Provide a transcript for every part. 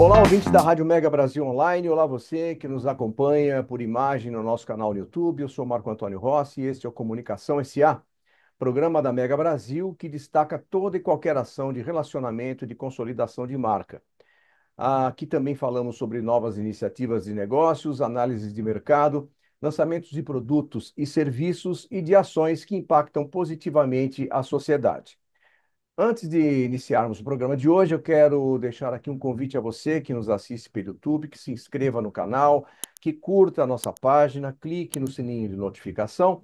Olá, ouvintes da Rádio Mega Brasil Online. Olá, você que nos acompanha por imagem no nosso canal no YouTube. Eu sou Marco Antônio Rossi e este é o Comunicação SA, programa da Mega Brasil que destaca toda e qualquer ação de relacionamento e de consolidação de marca. Aqui também falamos sobre novas iniciativas de negócios, análises de mercado, lançamentos de produtos e serviços e de ações que impactam positivamente a sociedade. Antes de iniciarmos o programa de hoje, eu quero deixar aqui um convite a você que nos assiste pelo YouTube, que se inscreva no canal, que curta a nossa página, clique no sininho de notificação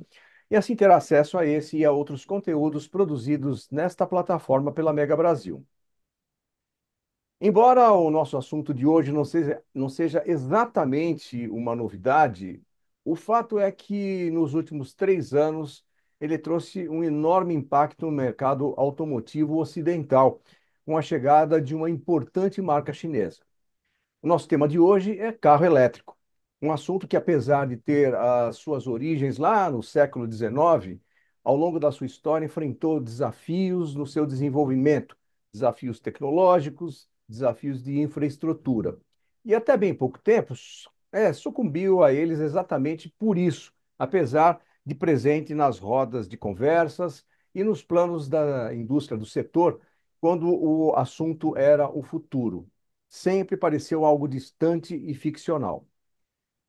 e assim terá acesso a esse e a outros conteúdos produzidos nesta plataforma pela Mega Brasil. Embora o nosso assunto de hoje não seja, não seja exatamente uma novidade, o fato é que nos últimos três anos ele trouxe um enorme impacto no mercado automotivo ocidental, com a chegada de uma importante marca chinesa. O nosso tema de hoje é carro elétrico, um assunto que, apesar de ter as suas origens lá no século XIX, ao longo da sua história enfrentou desafios no seu desenvolvimento, desafios tecnológicos, desafios de infraestrutura. E até bem pouco tempo é, sucumbiu a eles exatamente por isso, apesar de presente nas rodas de conversas e nos planos da indústria do setor, quando o assunto era o futuro. Sempre pareceu algo distante e ficcional.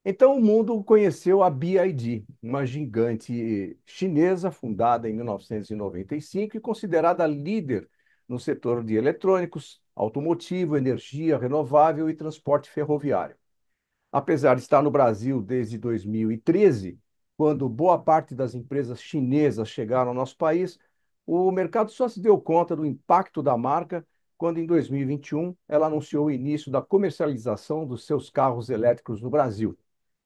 Então, o mundo conheceu a BID, uma gigante chinesa fundada em 1995 e considerada líder no setor de eletrônicos, automotivo, energia renovável e transporte ferroviário. Apesar de estar no Brasil desde 2013, quando boa parte das empresas chinesas chegaram ao nosso país, o mercado só se deu conta do impacto da marca quando, em 2021, ela anunciou o início da comercialização dos seus carros elétricos no Brasil.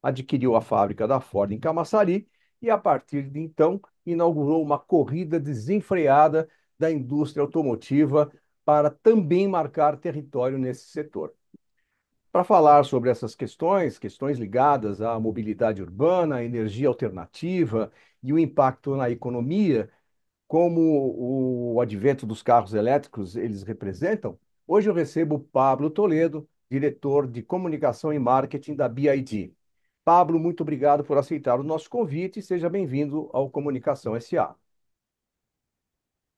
Adquiriu a fábrica da Ford em Camaçari e, a partir de então, inaugurou uma corrida desenfreada da indústria automotiva para também marcar território nesse setor. Para falar sobre essas questões, questões ligadas à mobilidade urbana, à energia alternativa e o impacto na economia, como o advento dos carros elétricos eles representam, hoje eu recebo Pablo Toledo, diretor de comunicação e marketing da BID. Pablo, muito obrigado por aceitar o nosso convite e seja bem-vindo ao Comunicação SA.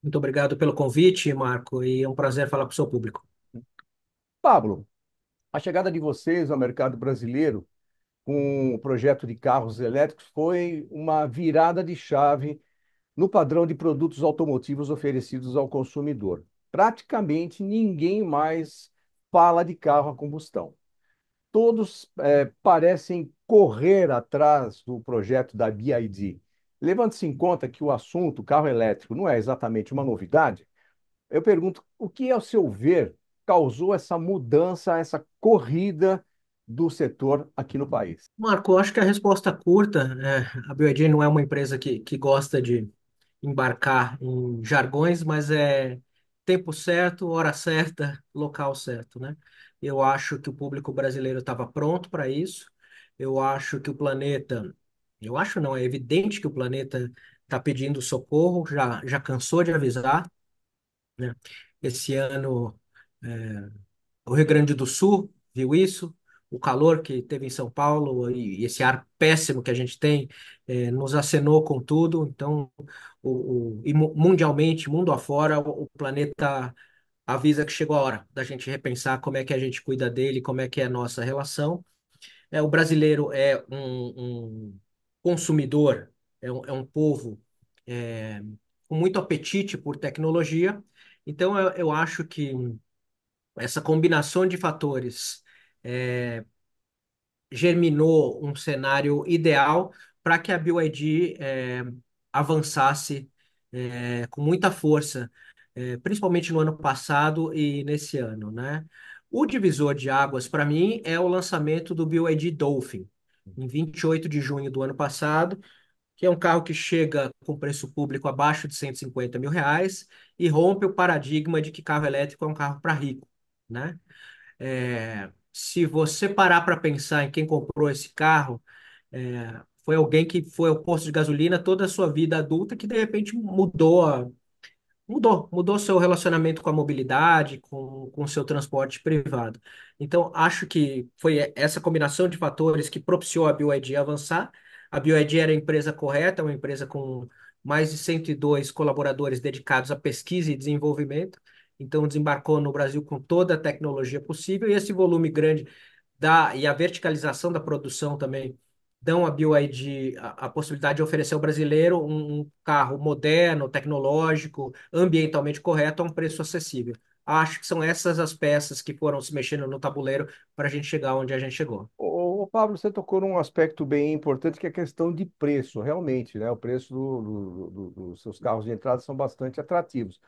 Muito obrigado pelo convite, Marco, e é um prazer falar com o seu público. Pablo, a chegada de vocês ao mercado brasileiro com o projeto de carros elétricos foi uma virada de chave no padrão de produtos automotivos oferecidos ao consumidor. Praticamente ninguém mais fala de carro a combustão. Todos é, parecem correr atrás do projeto da BID. Levando-se em conta que o assunto carro elétrico não é exatamente uma novidade, eu pergunto o que, ao seu ver, causou essa mudança, essa corrida do setor aqui no país? Marco, eu acho que a resposta curta, é: a BioID não é uma empresa que, que gosta de embarcar em jargões, mas é tempo certo, hora certa, local certo, né? Eu acho que o público brasileiro estava pronto para isso. Eu acho que o planeta eu acho não, é evidente que o planeta está pedindo socorro, já, já cansou de avisar. Né? Esse ano, é, o Rio Grande do Sul viu isso, o calor que teve em São Paulo e, e esse ar péssimo que a gente tem é, nos acenou com tudo. Então, o, o, e mundialmente, mundo afora, o, o planeta avisa que chegou a hora da gente repensar como é que a gente cuida dele, como é que é a nossa relação. É, o brasileiro é um, um consumidor, é um, é um povo é, com muito apetite por tecnologia. Então, eu, eu acho que essa combinação de fatores é, germinou um cenário ideal para que a BYD é, avançasse é, com muita força, é, principalmente no ano passado e nesse ano, né? O divisor de águas para mim é o lançamento do BYD Dolphin, em 28 de junho do ano passado, que é um carro que chega com preço público abaixo de 150 mil reais e rompe o paradigma de que carro elétrico é um carro para rico, né? É, se você parar para pensar em quem comprou esse carro, é, foi alguém que foi ao posto de gasolina toda a sua vida adulta que de repente mudou a, Mudou, mudou seu relacionamento com a mobilidade, com o seu transporte privado. Então, acho que foi essa combinação de fatores que propiciou a BYD avançar. A BYD era a empresa correta, uma empresa com mais de 102 colaboradores dedicados à pesquisa e desenvolvimento. Então, desembarcou no Brasil com toda a tecnologia possível e esse volume grande da, e a verticalização da produção também dão à BioID a, a, possibilidade de oferecer ao brasileiro um, um, carro moderno, tecnológico, ambientalmente correto a um preço acessível. Acho que são essas as peças que foram se mexendo no tabuleiro para a gente chegar onde a gente chegou. O Pablo, você tocou num aspecto bem importante que é a questão de preço, realmente, né? O preço do, do, do, dos seus carros de entrada são bastante atrativos.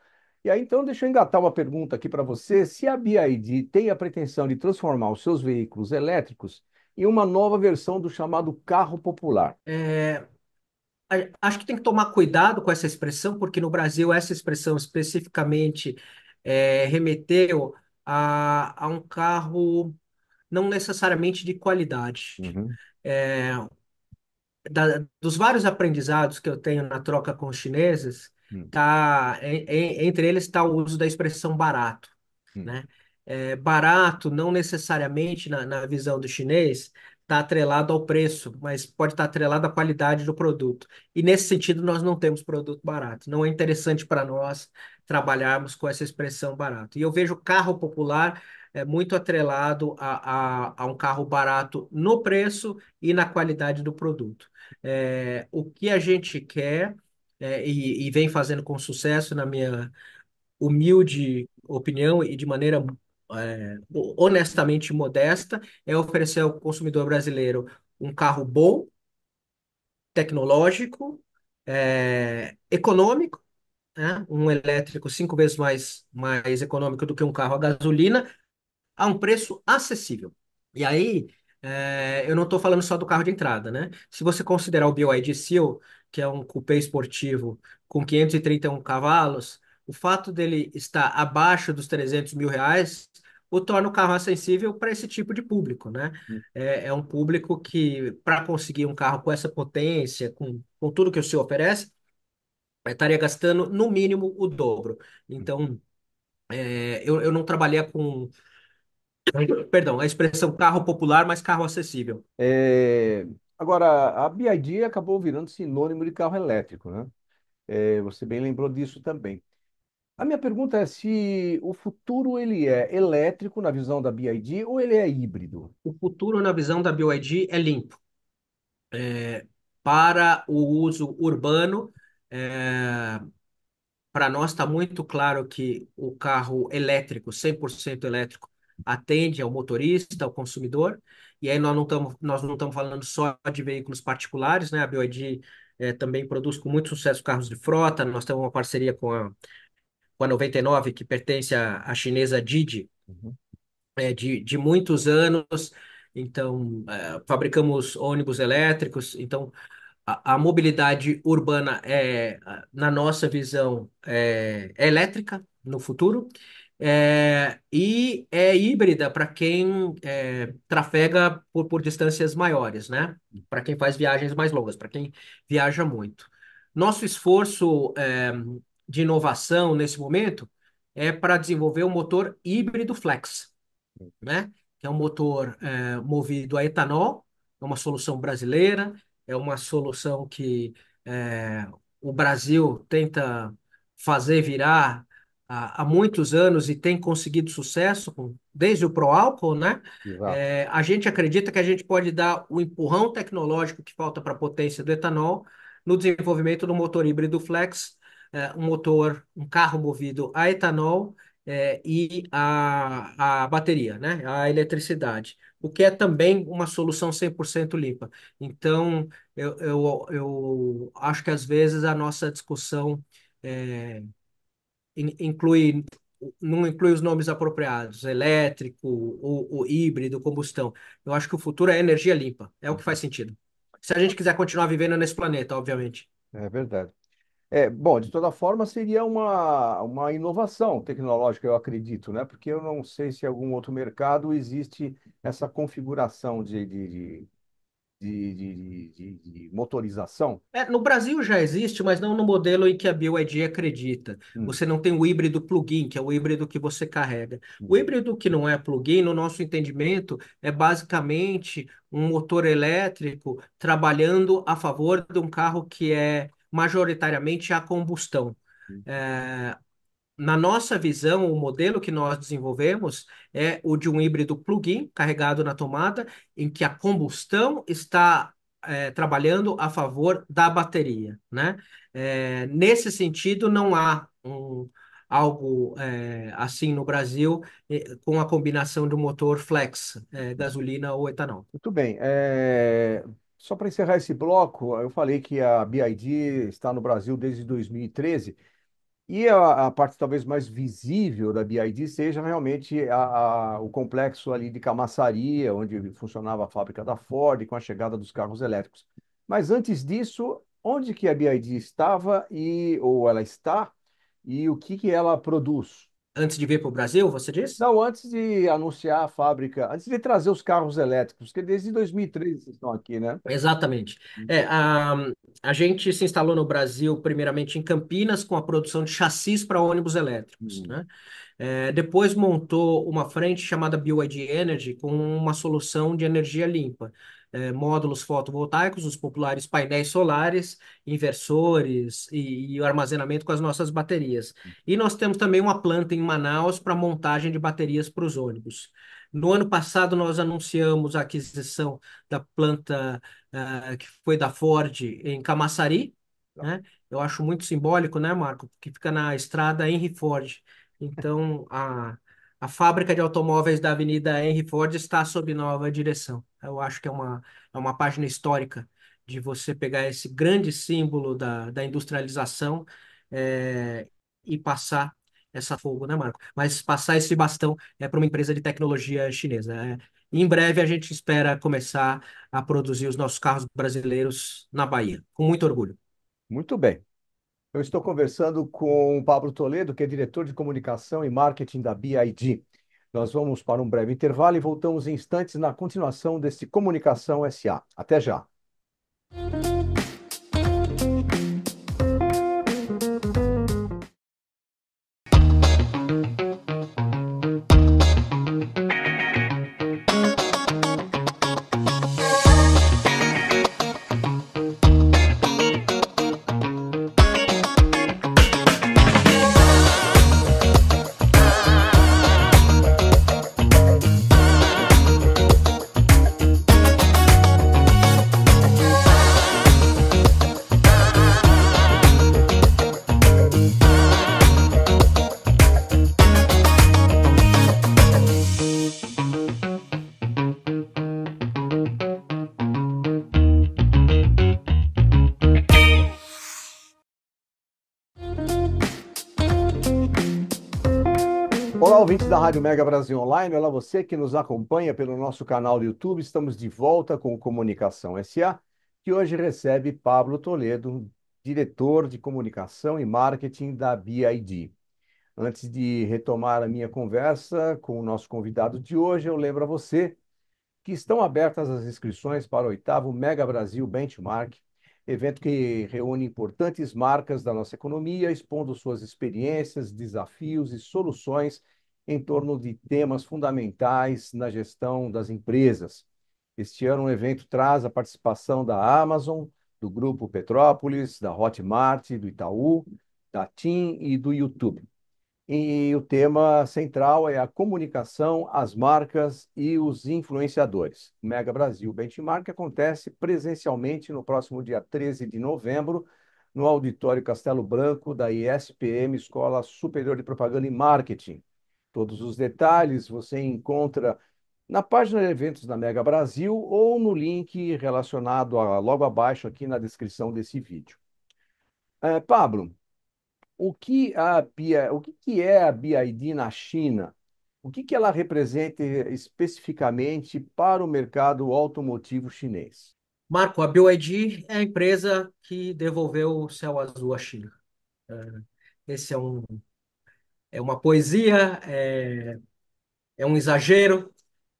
E aí, então, deixa eu engatar uma pergunta aqui para você. Se a BID tem a pretensão de transformar os seus veículos elétricos e uma nova versão do chamado carro popular. É, acho que tem que tomar cuidado com essa expressão, porque no Brasil essa expressão especificamente é, remeteu a, a um carro não necessariamente de qualidade. Uhum. É, da, dos vários aprendizados que eu tenho na troca com os chineses, uhum. tá, em, em, entre eles está o uso da expressão barato, uhum. né? é, barato, não necessariamente na, na visão do chinês, está atrelado ao preço, mas pode estar tá atrelado à qualidade do produto. E nesse sentido, nós não temos produto barato. Não é interessante para nós trabalharmos com essa expressão barato. E eu vejo carro popular é, muito atrelado a, a, a um carro barato no preço e na qualidade do produto. É, o que a gente quer é, e, e vem fazendo com sucesso, na minha humilde opinião e de maneira é, honestamente modesta é oferecer ao consumidor brasileiro um carro bom, tecnológico, é, econômico, né? um elétrico cinco vezes mais, mais econômico do que um carro a gasolina, a um preço acessível. E aí, é, eu não estou falando só do carro de entrada, né? Se você considerar o BYD Seal, que é um coupé esportivo com 531 cavalos, o fato dele estar abaixo dos 300 mil reais o torna o carro acessível para esse tipo de público, né? Hum. É, é, um público que, para conseguir um carro com essa potência, com, com tudo que o senhor oferece, é, estaria gastando no mínimo o dobro. Então, é, eu, eu não trabalhei com. Perdão, a expressão carro popular, mas carro acessível. É, agora, a BID acabou virando sinônimo de carro elétrico, né? É, você bem lembrou disso também. A minha pergunta é se o futuro ele é elétrico na visão da BID ou ele é híbrido? O futuro na visão da BID é limpo. É, para o uso urbano, é, para nós está muito claro que o carro elétrico, 100% elétrico, atende ao motorista, ao consumidor, e aí nós não estamos falando só de veículos particulares, né? A BID é, também produz com muito sucesso carros de frota, nós temos uma parceria com a com a 99, que pertence à, à chinesa Didi, uhum. é, de, de muitos anos. Então, é, fabricamos ônibus elétricos. Então, a, a, mobilidade urbana, é, na nossa visão, é, é elétrica no futuro. É, e é híbrida para quem é, trafega por, por distâncias maiores, né? Para quem faz viagens mais longas, para quem viaja muito. Nosso esforço é, de inovação nesse momento é para desenvolver o um motor híbrido flex, né? Que é um motor é, movido a etanol, é uma solução brasileira, é uma solução que é, o Brasil tenta fazer virar há, há, muitos anos e tem conseguido sucesso com, desde o pro álcool, né? É, a gente acredita que a gente pode dar o empurrão tecnológico que falta para a potência do etanol no desenvolvimento do motor híbrido flex, é, um motor, um carro movido a etanol é, e a, a bateria, né? A eletricidade, o que é também uma solução 100% limpa. Então, eu, eu, eu acho que às vezes a nossa discussão é, inclui não inclui os nomes apropriados, elétrico, ou, o híbrido, combustão. Eu acho que o futuro é energia limpa, é o que faz uhum. sentido. Se a gente quiser continuar vivendo nesse planeta, obviamente. É verdade. É, bom, de toda forma, seria uma, uma inovação tecnológica, eu acredito, né? Porque eu não sei se em algum outro mercado existe essa configuração de, de, de, de, de- de- de motorização. É, no Brasil já existe, mas não no modelo em que a BYD acredita. Hum, Você não tem o híbrido plug-in, que é o híbrido que você carrega. O hum. híbrido que não é plug-in, no nosso entendimento, é basicamente um motor elétrico trabalhando a favor de um carro que é majoritariamente a combustão. Uhum. É, na nossa visão, o modelo que nós desenvolvemos é o de um híbrido plug-in carregado na tomada, em que a combustão está é, trabalhando a favor da bateria, né? É, nesse sentido, não há um, algo é, assim no Brasil é, com a combinação de um motor flex, é, gasolina ou etanol. Muito bem. É, só para encerrar esse bloco, eu falei que a BID está no Brasil desde 2013 e a, a parte talvez mais visível da BID seja realmente a, a, o complexo ali de Camaçaria, onde funcionava a fábrica da Ford com a chegada dos carros elétricos. Mas antes disso, onde que a BID estava e ou ela está e o que que ela produz? Antes de vir para o Brasil, você disse? Não, antes de anunciar a fábrica, antes de trazer os carros elétricos, que desde 2013 vocês estão aqui, né? Exatamente. É, uhum. a, a gente se instalou no Brasil, primeiramente em Campinas, com a produção de chassis para ônibus elétricos, hum. né? É, depois montou uma frente chamada BYD Energy com uma solução de energia limpa é, módulos fotovoltaicos, os populares painéis solares, inversores e, e, o armazenamento com as nossas baterias. E nós temos também uma planta em Manaus para montagem de baterias para os ônibus. No ano passado, nós anunciamos a aquisição da planta uh, que foi da Ford em Camaçari, tá. né? Eu acho muito simbólico, né, Marco? Que fica na estrada Henry Ford. Então, a, a fábrica de automóveis da Avenida Henry Ford está sob nova direção. Eu acho que é uma, é uma página histórica de você pegar esse grande símbolo da, da industrialização é, e passar essa fogo, né, Marco? Mas passar esse bastão é para uma empresa de tecnologia chinesa. É, em breve a gente espera começar a produzir os nossos carros brasileiros na Bahia, com muito orgulho. Muito bem. Eu estou conversando com o Pablo Toledo, que é diretor de comunicação e marketing da BID. Nós vamos para um breve intervalo e voltamos em instantes na continuação deste Comunicação SA. Até já. Rádio Mega Brasil Online, olá você que nos acompanha pelo nosso canal do YouTube. Estamos de volta com o Comunicação SA, que hoje recebe Pablo Toledo, diretor de comunicação e marketing da BID. Antes de retomar a minha conversa com o nosso convidado de hoje, eu lembro a você que estão abertas as inscrições para o oitavo Mega Brasil Benchmark, evento que reúne importantes marcas da nossa economia, expondo suas experiências, desafios e soluções em torno de temas fundamentais na gestão das empresas. Este ano, o evento traz a participação da Amazon, do Grupo Petrópolis, da Hotmart, do Itaú, da TIM e do YouTube. E o tema central é a comunicação, as marcas e os influenciadores. O Mega Brasil Benchmark acontece presencialmente no próximo dia 13 de novembro, no Auditório Castelo Branco da ISPM, Escola Superior de Propaganda e Marketing. Todos os detalhes você encontra na página de eventos da Mega Brasil ou no link relacionado a, logo abaixo aqui na descrição desse vídeo. É, Pablo, o que, a, o que é a BID na China? O que, que ela representa especificamente para o mercado automotivo chinês? Marco, a BYD é a empresa que devolveu o céu azul à China. É, esse é um é uma poesia, é, é um exagero,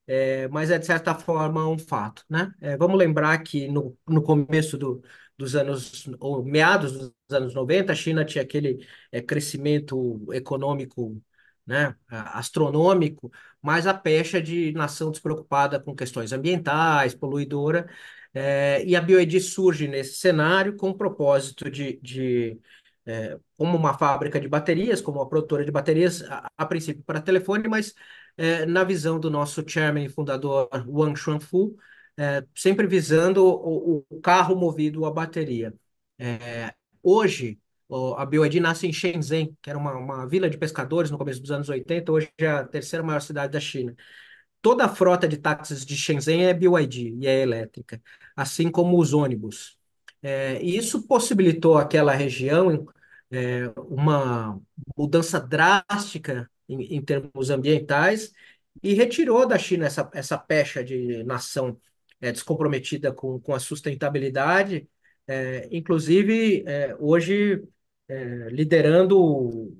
é, mas é de certa forma um fato, né? É, vamos lembrar que no, no começo do, dos anos, ou meados dos anos 90, a China tinha aquele é, crescimento econômico né, astronômico, mas a pecha de nação despreocupada com questões ambientais, poluidora, é, e a BioED surge nesse cenário com o propósito de, de é, como uma fábrica de baterias, como uma produtora de baterias, a, a princípio para telefone, mas é, na visão do nosso chairman e fundador Wang Xuanfu, é, sempre visando o, o, carro movido à bateria. É, hoje, a BYD nasce em Shenzhen, que era uma, uma vila de pescadores no começo dos anos 80, hoje é a terceira maior cidade da China. Toda a frota de táxis de Shenzhen é BYD e é elétrica, assim como os ônibus. É, e isso possibilitou aquela região é, uma mudança drástica em, em, termos ambientais e retirou da China essa, essa pecha de nação é, descomprometida com, com a sustentabilidade, é, inclusive é, hoje é, liderando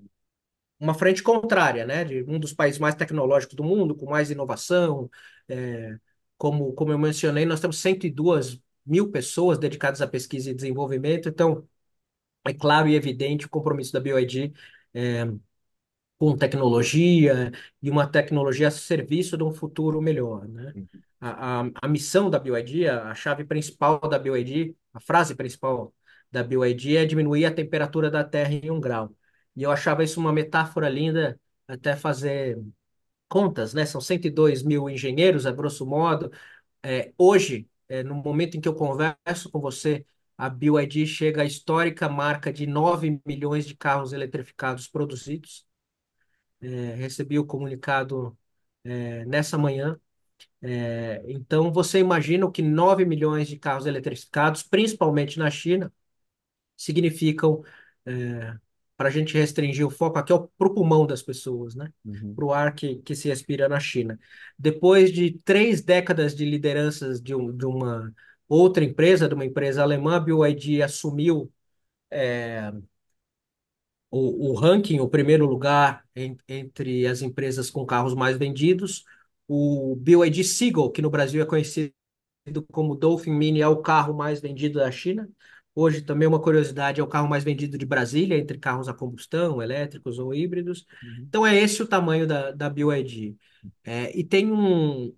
uma frente contrária, né, de um dos países mais tecnológicos do mundo, com mais inovação. É, como, como eu mencionei, nós temos 102 mil pessoas dedicadas à pesquisa e desenvolvimento, então é claro e evidente o compromisso da BioID é, eh, com tecnologia e uma tecnologia a serviço de um futuro melhor. Né? Uhum. A, a, a, missão da BioID, a, a chave principal da BioID, a frase principal da BioID é diminuir a temperatura da Terra em um grau. E eu achava isso uma metáfora linda, até fazer contas, né? São 102 mil engenheiros, a grosso modo. É, hoje, é, no momento em que eu converso com você a BYD chega à histórica marca de 9 milhões de carros eletrificados produzidos. É, recebi o comunicado é, nessa manhã. É, então, você imagina que 9 milhões de carros eletrificados, principalmente na China, significam, é, para a gente restringir o foco aqui, para o pulmão das pessoas, né? Uhum. para o ar que, que se respira na China. Depois de três décadas de lideranças de, um, de uma outra empresa, de uma empresa alemã, a BioID assumiu é, o, o, ranking, o primeiro lugar em, entre as empresas com carros mais vendidos. O BioID Seagull, que no Brasil é conhecido como Dolphin Mini, é o carro mais vendido da China. Hoje, também uma curiosidade, é o carro mais vendido de Brasília, entre carros a combustão, elétricos ou híbridos. Uhum. Então, é esse o tamanho da, da BioID. É, e tem um,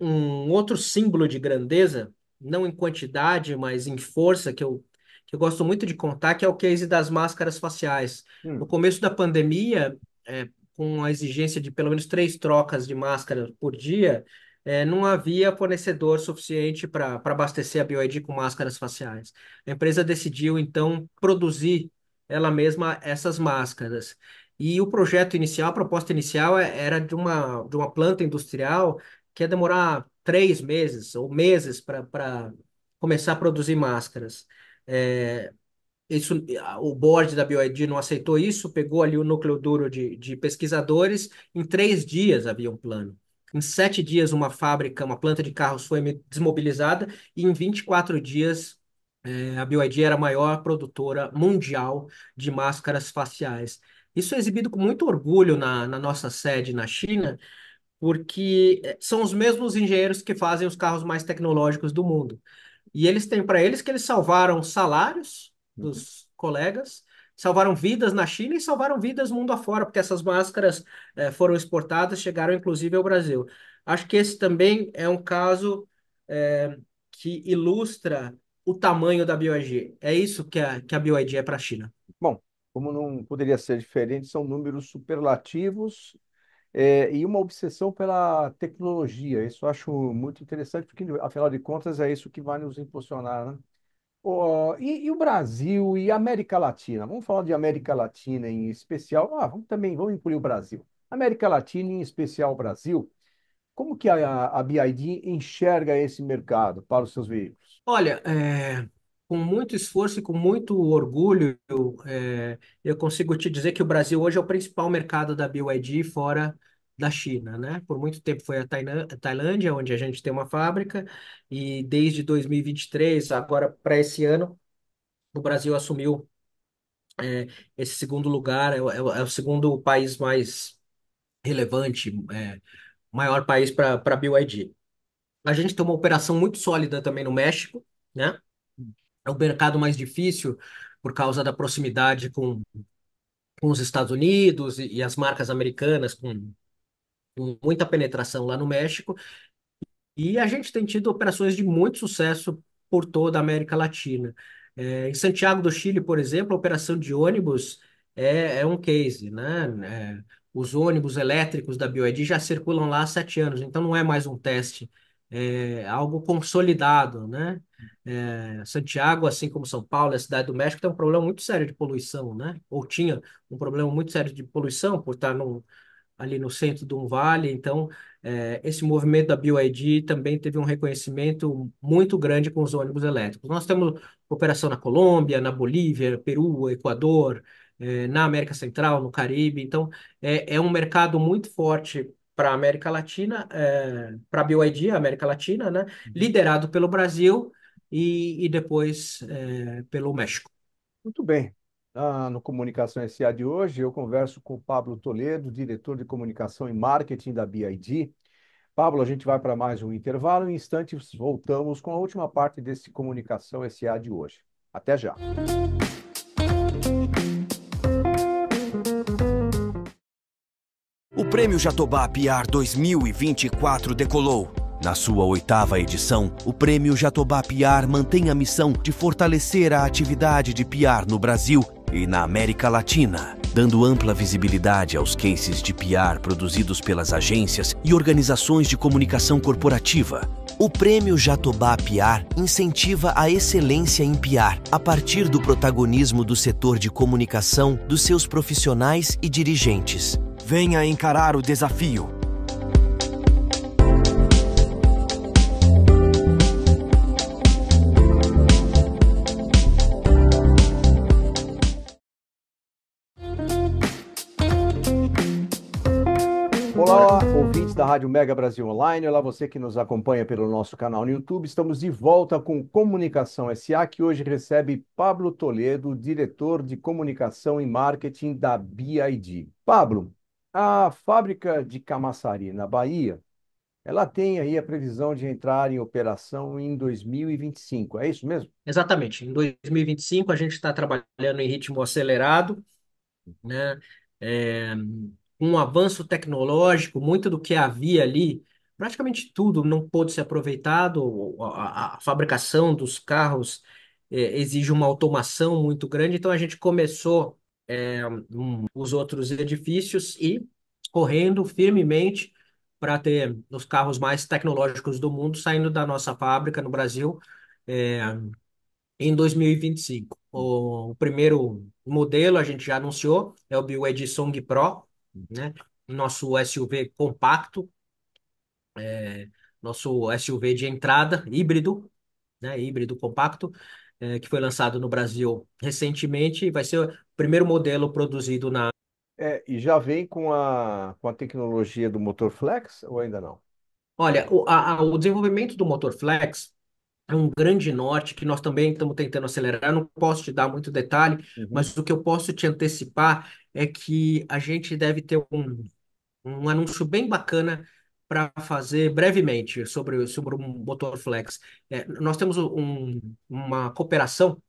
um outro símbolo de grandeza não em quantidade, mas em força, que eu, que eu gosto muito de contar, que é o case das máscaras faciais. Hum. No começo da pandemia, é, com a exigência de pelo menos três trocas de máscara por dia, é, não havia fornecedor suficiente para abastecer a BioID com máscaras faciais. A empresa decidiu, então, produzir ela mesma essas máscaras. E o projeto inicial, a proposta inicial é, era de uma, de uma planta industrial que ia demorar três meses ou meses para começar a produzir máscaras. É, isso, o board da BioID não aceitou isso, pegou ali o núcleo duro de, de pesquisadores. Em três dias havia um plano. Em sete dias, uma fábrica, uma planta de carros foi desmobilizada, e em 24 dias, é, a BioID era a maior produtora mundial de máscaras faciais. Isso é exibido com muito orgulho na, na nossa sede na China, porque eh, são os mesmos engenheiros que fazem os carros mais tecnológicos do mundo. E eles têm para eles que eles salvaram salários uhum. dos colegas, salvaram vidas na China e salvaram vidas mundo afora, porque essas máscaras eh, foram exportadas, chegaram inclusive ao Brasil. Acho que esse também é um caso eh, que ilustra o tamanho da BioID. É isso que a, que a BioID é para a China. Bom, como não poderia ser diferente, são números superlativos é, e uma obsessão pela tecnologia. Isso eu acho muito interessante, porque, afinal de contas, é isso que vai nos impulsionar, né? Oh, e, e, o Brasil e a América Latina? Vamos falar de América Latina em especial. Ah, vamos também, vamos incluir o Brasil. América Latina, em especial o Brasil. Como que a, a BID enxerga esse mercado para os seus veículos? Olha, é, com muito esforço e com muito orgulho, é, eu consigo te dizer que o Brasil hoje é o principal mercado da BYD fora da China, né? Por muito tempo foi a Tailândia, onde a gente tem uma fábrica, e desde 2023, agora para esse ano, o Brasil assumiu é, esse segundo lugar, é, é, é o segundo país mais relevante, é, maior país para para BYD. A gente tem uma operação muito sólida também no México, né? É um mercado mais difícil por causa da proximidade com, com os Estados Unidos e, e as marcas americanas com, com muita penetração lá no México. E a gente tem tido operações de muito sucesso por toda a América Latina. É, em Santiago do Chile, por exemplo, a operação de ônibus é, é um case, né? É, os ônibus elétricos da BioID já circulam lá há sete anos, então não é mais um teste, é algo consolidado, né? É, Santiago, assim como São Paulo, a cidade do México, tem um problema muito sério de poluição, né? Ou tinha um problema muito sério de poluição por estar no ali no centro de um vale. Então, é, esse movimento da BioID também teve um reconhecimento muito grande com os ônibus elétricos. Nós temos operação na Colômbia, na Bolívia, Peru, Equador, é, na América Central, no Caribe. Então, é, é um mercado muito forte para a América Latina, é, para a BioID, América Latina, né? Uhum. liderado pelo Brasil e, e depois é, pelo México. Muito bem. Ah, no Comunicação SA de hoje, eu converso com o Pablo Toledo, diretor de comunicação e marketing da BID. Pablo, a gente vai para mais um intervalo. Em instantes, voltamos com a última parte desse Comunicação SA de hoje. Até já. O Prêmio Jatobá PR 2024 decolou na sua oitava edição, o Prêmio Jatobá Piar mantém a missão de fortalecer a atividade de Piar no Brasil e na América Latina, dando ampla visibilidade aos cases de Piar produzidos pelas agências e organizações de comunicação corporativa. O Prêmio Jatobá Piar incentiva a excelência em Piar a partir do protagonismo do setor de comunicação, dos seus profissionais e dirigentes. Venha encarar o desafio. Rádio Mega Brasil Online, olá você que nos acompanha pelo nosso canal no YouTube. Estamos de volta com Comunicação SA, que hoje recebe Pablo Toledo, diretor de comunicação e marketing da BID. Pablo, a fábrica de Camaçari, na Bahia, ela tem aí a previsão de entrar em operação em 2025, é isso mesmo? Exatamente. Em 2025 a gente está trabalhando em ritmo acelerado, né? É, um avanço tecnológico, muito do que havia ali, praticamente tudo não pôde ser aproveitado. A, a fabricação dos carros é, exige uma automação muito grande, então a gente começou é, um, os outros edifícios e correndo firmemente para ter os carros mais tecnológicos do mundo saindo da nossa fábrica no Brasil é, em 2025. O, o primeiro modelo a gente já anunciou, é o BYD Song Pro, né? Nosso SUV compacto, é, nosso SUV de entrada, híbrido, né? Híbrido compacto, é, que foi lançado no Brasil recentemente, e vai ser o primeiro modelo produzido na. É, e já vem com a, com a tecnologia do motor flex ou ainda não? Olha, o, a, a, o desenvolvimento do motor flex um grande norte que nós também estamos tentando acelerar. Eu não posso te dar muito detalhe, uhum. mas o que eu posso te antecipar é que a gente deve ter um, um anúncio bem bacana para fazer brevemente sobre, sobre o motor Flex. É, nós temos um, uma cooperação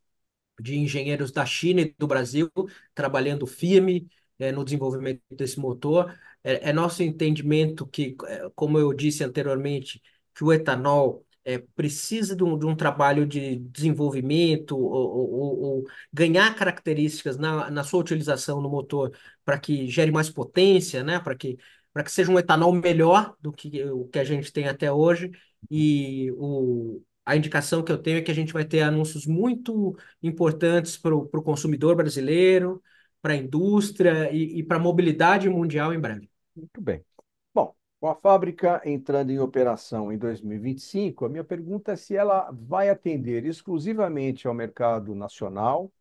de engenheiros da China e do Brasil trabalhando firme é, no desenvolvimento desse motor. É, é nosso entendimento que, é, como eu disse anteriormente, que o etanol é, precisa de um, de um, trabalho de desenvolvimento ou, ou, ou ganhar características na, na, sua utilização no motor para que gere mais potência, né? Para que para que seja um etanol melhor do que o que a gente tem até hoje e o, a indicação que eu tenho é que a gente vai ter anúncios muito importantes para o consumidor brasileiro, para a indústria e, e para a mobilidade mundial em breve. Muito bem. Com a fábrica entrando em operação em 2025, a minha pergunta é se ela vai atender exclusivamente ao mercado nacional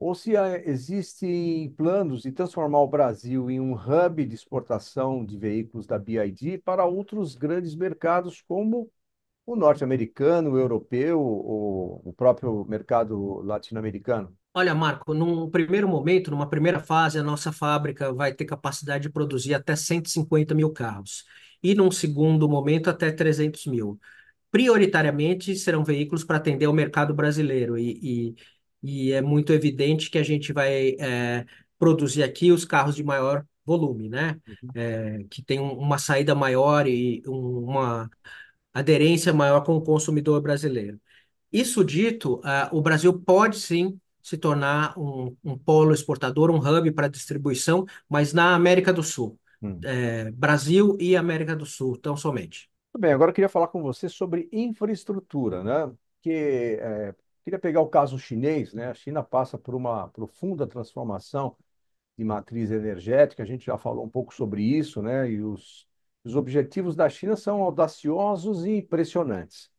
ou se ah, existem planos de transformar o Brasil em um hub de exportação de veículos da BID para outros grandes mercados, como o norte-americano, o europeu, o próprio mercado latino-americano? Olha, Marco, num primeiro momento, numa primeira fase, a nossa fábrica vai ter capacidade de produzir até 150 mil carros e, num segundo momento, até 300 mil. Prioritariamente serão veículos para atender o mercado brasileiro e, e, e, é muito evidente que a gente vai é, produzir aqui os carros de maior volume, né? Uhum. É, que tem uma saída maior e uma aderência maior com o consumidor brasileiro. Isso dito, uh, o Brasil pode sim se tornar um, um polo exportador, um hub para distribuição, mas na América do Sul. Hum. É, Brasil e América do Sul, tão somente. Tudo bem, agora eu queria falar com você sobre infraestrutura, né? Que é, queria pegar o caso chinês, né? A China passa por uma profunda transformação de matriz energética, a gente já falou um pouco sobre isso, né? E os, os objetivos da China são audaciosos e impressionantes.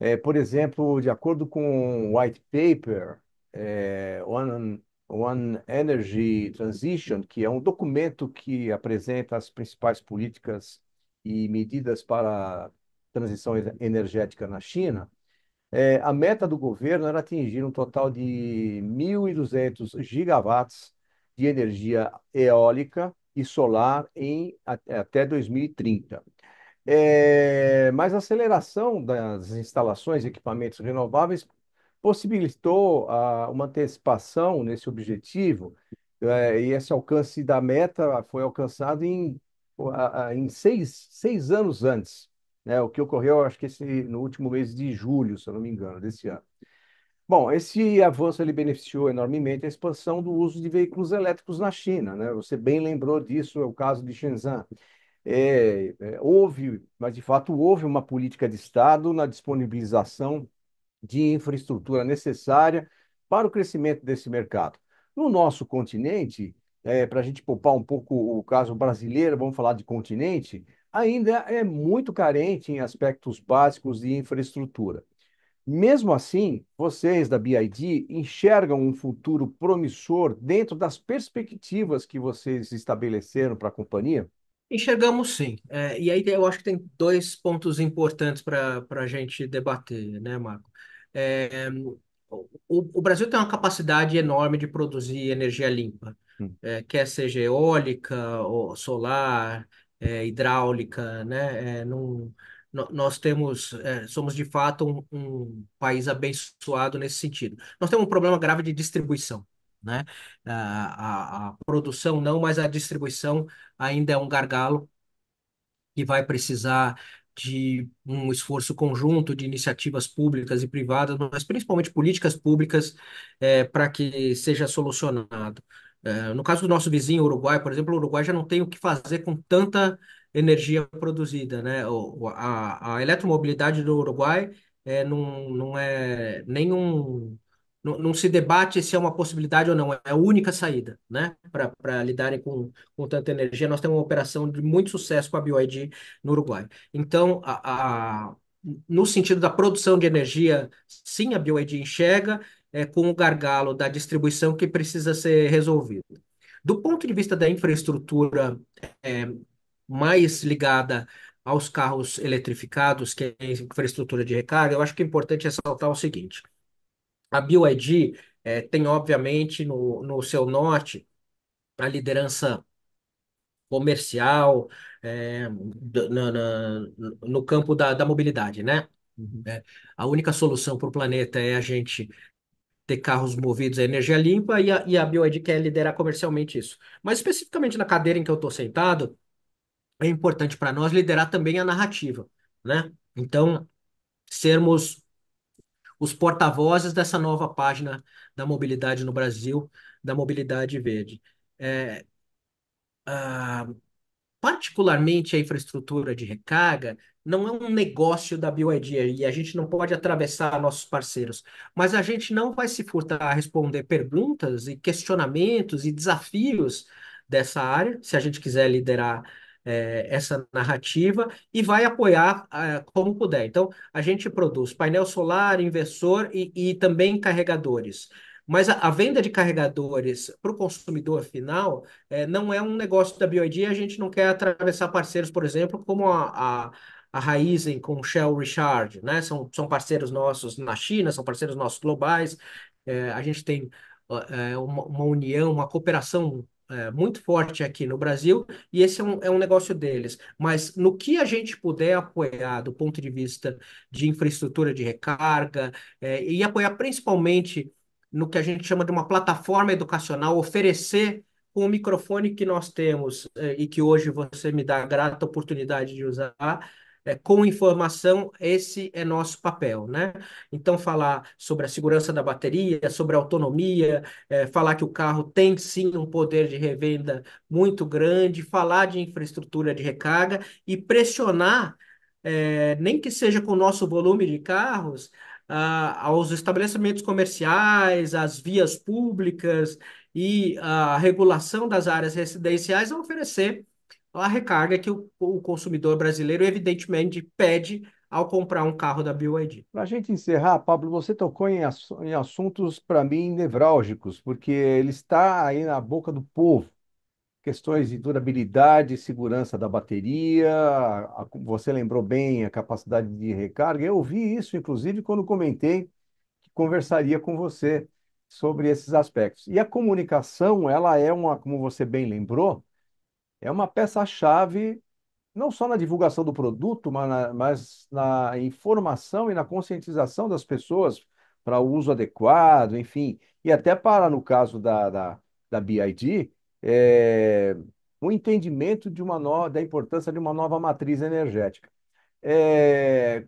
É, por exemplo, de acordo com o white paper é, One, One Energy Transition, que é um documento que apresenta as principais políticas e medidas para a transição energética na China, é, a meta do governo era atingir um total de 1.200 gigawatts de energia eólica e solar em até 2030. É, mas a aceleração das instalações e equipamentos renováveis possibilitou a ah, uma antecipação nesse objetivo, eh, uhum. e esse alcance da meta foi alcançado em, em seis, seis anos antes, né? o que ocorreu, acho que esse, no último mês de julho, se eu não me engano, desse ano. Bom, esse avanço ele beneficiou enormemente a expansão do uso de veículos elétricos na China. Né? Você bem lembrou disso, é o caso de Shenzhen. É, é, houve, mas de fato houve uma política de Estado na disponibilização de infraestrutura necessária para o crescimento desse mercado. No nosso continente, é, para a gente poupar um pouco o caso brasileiro, vamos falar de continente, ainda é muito carente em aspectos básicos de infraestrutura. Mesmo assim, vocês da BID enxergam um futuro promissor dentro das perspectivas que vocês estabeleceram para a companhia? Enxergamos sim. É, e aí eu acho que tem dois pontos importantes para a gente debater, né, Marco? É, o, o, Brasil tem uma capacidade enorme de produzir energia limpa, hum. é, quer seja eólica, ou solar, é, hidráulica, né? É, nós temos, é, somos de fato um, um país abençoado nesse sentido. Nós temos um problema grave de distribuição né? A, a, a, produção não, mas a distribuição ainda é um gargalo que vai precisar de um esforço conjunto de iniciativas públicas e privadas, mas principalmente políticas públicas, é, para que seja solucionado. É, no caso do nosso vizinho Uruguai, por exemplo, o Uruguai já não tem o que fazer com tanta energia produzida, né? O, a, a eletromobilidade do Uruguai é, não, não é nenhum não, não, se debate se é uma possibilidade ou não, é a única saída, né? Para lidarem com, com tanta energia. Nós temos uma operação de muito sucesso com a BioID no Uruguai. Então, a, a, no sentido da produção de energia, sim, a BioID enxerga, é, com o gargalo da distribuição que precisa ser resolvido. Do ponto de vista da infraestrutura é, mais ligada aos carros eletrificados, que é a infraestrutura de recarga, eu acho que é importante ressaltar o seguinte. A BioID é, tem, obviamente, no, no seu norte a liderança comercial é, no campo da, da mobilidade, né? Uhum. É, a única solução para o planeta é a gente ter carros movidos a energia limpa e a, e a quer liderar comercialmente isso. Mas especificamente na cadeira em que eu estou sentado, é importante para nós liderar também a narrativa, né? Então, sermos os porta-vozes dessa nova página da mobilidade no Brasil, da mobilidade verde. É, ah, particularmente a infraestrutura de recarga não é um negócio da BioID e a gente não pode atravessar nossos parceiros, mas a gente não vai se furtar a responder perguntas e questionamentos e desafios dessa área, se a gente quiser liderar é, essa narrativa e vai apoiar é, como puder. Então, a gente produz painel solar, inversor e, e também carregadores. Mas a, a, venda de carregadores para o consumidor final é, não é um negócio da BioID, a gente não quer atravessar parceiros, por exemplo, como a, a, a Raizen com Shell Richard, né? São, são parceiros nossos na China, são parceiros nossos globais. É, a gente tem é, uma, uma, união, uma cooperação é, muito forte aqui no Brasil, e esse é um, é um negócio deles. Mas no que a gente puder apoiar do ponto de vista de infraestrutura de recarga, é, e apoiar principalmente no que a gente chama de uma plataforma educacional, oferecer com o microfone que nós temos é, e que hoje você me dá a grata oportunidade de usar, é, com informação, esse é nosso papel, né? Então, falar sobre a segurança da bateria, sobre a autonomia, é, falar que o carro tem sim um poder de revenda muito grande, falar de infraestrutura de recarga e pressionar, é, nem que seja com o nosso volume de carros, ah, aos estabelecimentos comerciais, às vias públicas e a regulação das áreas residenciais a oferecer a recarga que o, o consumidor brasileiro, evidentemente, pede ao comprar um carro da BYD. Para a gente encerrar, Pablo, você tocou em, assuntos, para mim, nevrálgicos, porque ele está aí na boca do povo. Questões de durabilidade, segurança da bateria, você lembrou bem a capacidade de recarga. Eu ouvi isso, inclusive, quando comentei que conversaria com você sobre esses aspectos. E a comunicação, ela é uma, como você bem lembrou, é uma peça-chave não só na divulgação do produto, mas na, mas na informação e na conscientização das pessoas para o uso adequado, enfim, e até para, no caso da, da, da BID, é, o entendimento de uma no, da importância de uma nova matriz energética. É,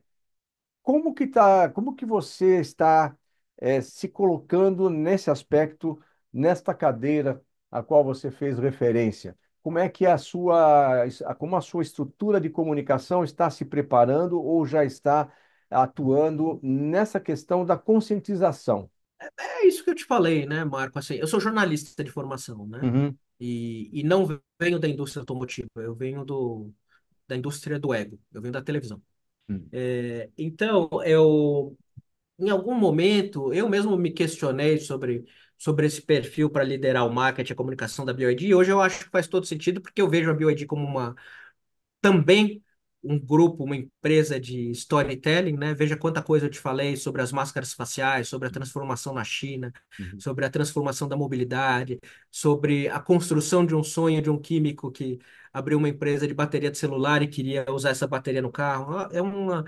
como, que tá, como que você está é, se colocando nesse aspecto, nesta cadeira a qual você fez referência? como é que a sua, como a sua estrutura de comunicação está se preparando ou já está atuando nessa questão da conscientização? É, é isso que eu te falei, né, Marco? Assim, eu sou jornalista de formação, né? Uhum. E, e não venho da indústria automotiva, eu venho do, da indústria do ego, eu venho da televisão. Uhum. É, então, eu, em algum momento, eu mesmo me questionei sobre, sobre esse perfil para liderar o marketing, a comunicação da BioID, e hoje eu acho que faz todo sentido, porque eu vejo a BioID como uma também um grupo, uma empresa de storytelling, né? Veja quanta coisa eu te falei sobre as máscaras faciais, sobre a uhum. transformação na China, uhum. sobre a transformação da mobilidade, sobre a construção de um sonho de um químico que abriu uma empresa de bateria de celular e queria usar essa bateria no carro. É uma,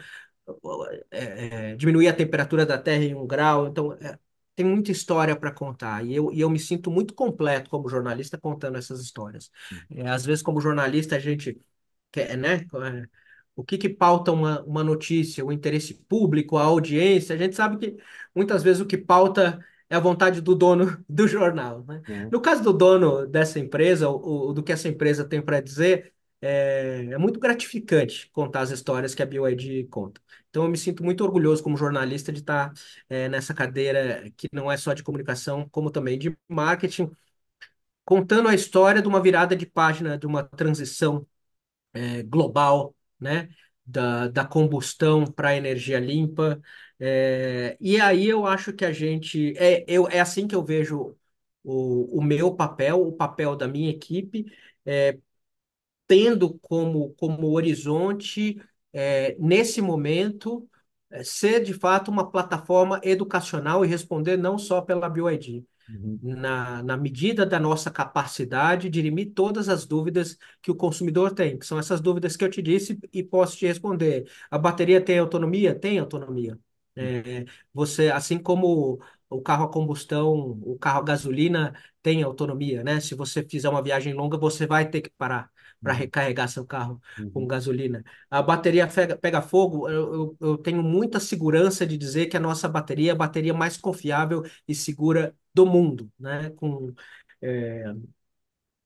é, é, diminuir a temperatura da Terra em um grau. Então, é, tem muita história para contar e eu, e eu me sinto muito completo como jornalista contando essas histórias. Hum. É, às vezes, como jornalista, a gente quer, né? É, o que que pauta uma, uma notícia, o interesse público, a audiência? A gente sabe que muitas vezes o que pauta é a vontade do dono do jornal. Né? No caso do dono dessa empresa, ou, do que essa empresa tem para dizer, é, é, muito gratificante contar as histórias que a BioID conta. Então, eu me sinto muito orgulhoso como jornalista de estar é, nessa cadeira que não é só de comunicação, como também de marketing, contando a história de uma virada de página, de uma transição é, global, né? Da, da combustão para a energia limpa. É, e aí eu acho que a gente. É, eu, é assim que eu vejo o, o meu papel, o papel da minha equipe, é, tendo como, como horizonte, é, nesse momento, é, ser de fato uma plataforma educacional e responder não só pela BioID. Uhum. Na, na medida da nossa capacidade, dirimir todas as dúvidas que o consumidor tem, que são essas dúvidas que eu te disse e posso te responder. A bateria tem autonomia? Tem autonomia. Uhum. É, você, assim como o carro a combustão, o carro a gasolina tem autonomia, né? Se você fizer uma viagem longa, você vai ter que parar para uhum. recarregar seu carro com uhum. gasolina. A bateria pega, fogo, eu, eu, eu, tenho muita segurança de dizer que a nossa bateria é a bateria mais confiável e segura do mundo, né? Com, é,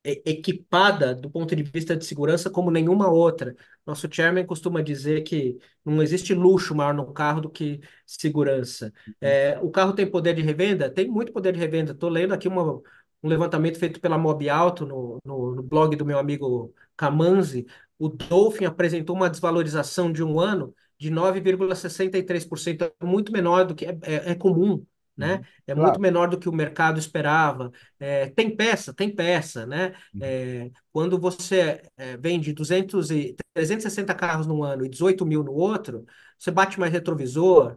equipada do ponto de vista de segurança como nenhuma outra. Nosso chairman costuma dizer que não existe luxo maior no carro do que segurança. É, o carro tem poder de revenda? Tem muito poder de revenda. Estou lendo aqui uma, um levantamento feito pela Mob Alto no, no, no blog do meu amigo Camanzi, o Dolphin apresentou uma desvalorização de um ano de 9,63%, é muito menor do que é, é, é comum, né? Uhum. É claro. muito menor do que o mercado esperava. É, tem peça, tem peça, né? Uhum. É, quando você é, vende 200 e 360 carros num ano e 18 mil no outro, você bate mais retrovisor,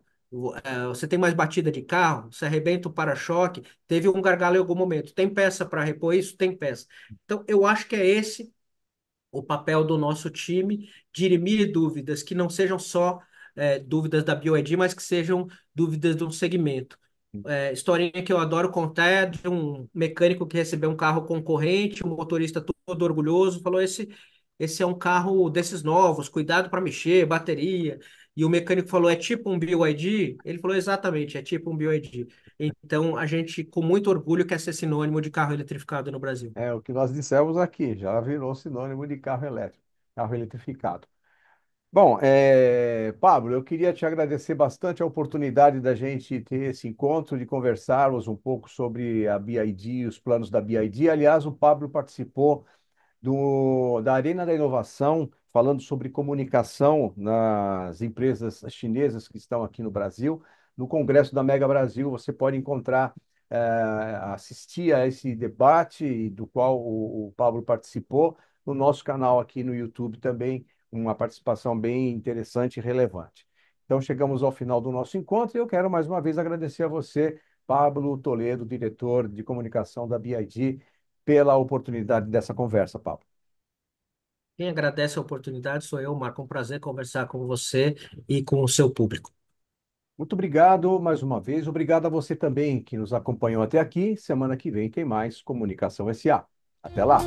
é, você tem mais batida de carro, você arrebenta o para-choque, teve um gargalo em algum momento, tem peça para repor isso? Tem peça. Então, eu acho que é esse o papel do nosso time, dirimir dúvidas que não sejam só é, dúvidas da BioED, mas que sejam dúvidas de um segmento. É, historinha que eu adoro contar é de um mecânico que recebeu um carro concorrente, um motorista todo orgulhoso, falou: esse, esse é um carro desses novos, cuidado para mexer, bateria. E o mecânico falou, é tipo um BYD? Ele falou, exatamente, é tipo um BYD. Então, a gente, com muito orgulho, quer ser sinônimo de carro eletrificado no Brasil. É, o que nós dissemos aqui, já virou sinônimo de carro elétrico, carro eletrificado. Bom, é, Pablo, eu queria te agradecer bastante a oportunidade da gente ter esse encontro, de conversarmos um pouco sobre a BID, os planos da BID. Aliás, o Pablo participou do, da Arena da Inovação, falando sobre comunicação nas empresas chinesas que estão aqui no Brasil. No Congresso da Mega Brasil, você pode encontrar, é, assistir a esse debate do qual o, o Pablo participou, no nosso canal aqui no YouTube também, uma participação bem interessante e relevante. Então, chegamos ao final do nosso encontro e eu quero mais uma vez agradecer a você, Pablo Toledo, diretor de comunicação da BID, pela oportunidade dessa conversa, Pablo. Quem agradece a oportunidade sou eu, Marco. Um prazer conversar com você e com o seu público. Muito obrigado mais uma vez. Obrigado a você também que nos acompanhou até aqui. Semana que vem tem mais Comunicação SA. Até lá!